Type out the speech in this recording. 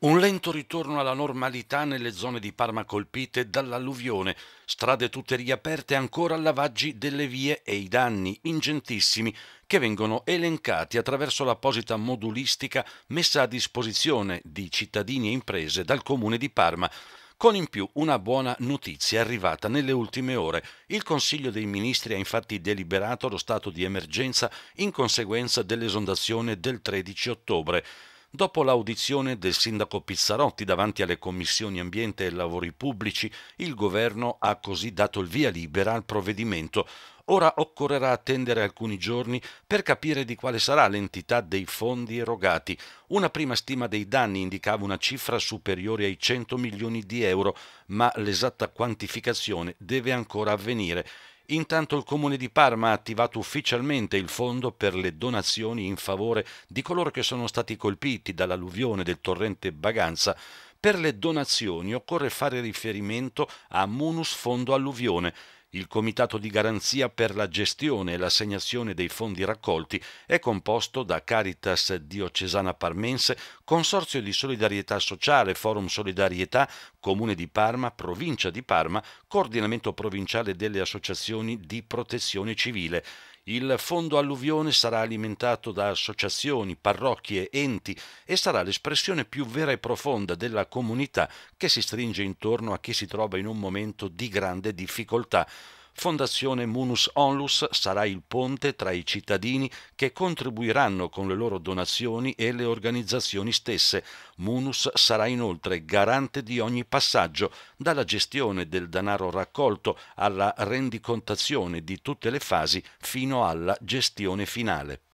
Un lento ritorno alla normalità nelle zone di Parma colpite dall'alluvione, strade tutte riaperte ancora lavaggi delle vie e i danni ingentissimi che vengono elencati attraverso l'apposita modulistica messa a disposizione di cittadini e imprese dal comune di Parma, con in più una buona notizia arrivata nelle ultime ore. Il Consiglio dei Ministri ha infatti deliberato lo stato di emergenza in conseguenza dell'esondazione del 13 ottobre. Dopo l'audizione del sindaco Pizzarotti davanti alle commissioni ambiente e lavori pubblici, il governo ha così dato il via libera al provvedimento. Ora occorrerà attendere alcuni giorni per capire di quale sarà l'entità dei fondi erogati. Una prima stima dei danni indicava una cifra superiore ai 100 milioni di euro, ma l'esatta quantificazione deve ancora avvenire. Intanto il Comune di Parma ha attivato ufficialmente il fondo per le donazioni in favore di coloro che sono stati colpiti dall'alluvione del torrente Baganza per le donazioni occorre fare riferimento a Munus Fondo Alluvione, il Comitato di Garanzia per la gestione e l'assegnazione dei fondi raccolti è composto da Caritas Diocesana Parmense, Consorzio di Solidarietà Sociale, Forum Solidarietà, Comune di Parma, Provincia di Parma, Coordinamento Provinciale delle Associazioni di Protezione Civile. Il fondo alluvione sarà alimentato da associazioni, parrocchie, enti e sarà l'espressione più vera e profonda della comunità che si stringe intorno a chi si trova in un momento di grande difficoltà Fondazione Munus Onlus sarà il ponte tra i cittadini che contribuiranno con le loro donazioni e le organizzazioni stesse. Munus sarà inoltre garante di ogni passaggio, dalla gestione del denaro raccolto alla rendicontazione di tutte le fasi fino alla gestione finale.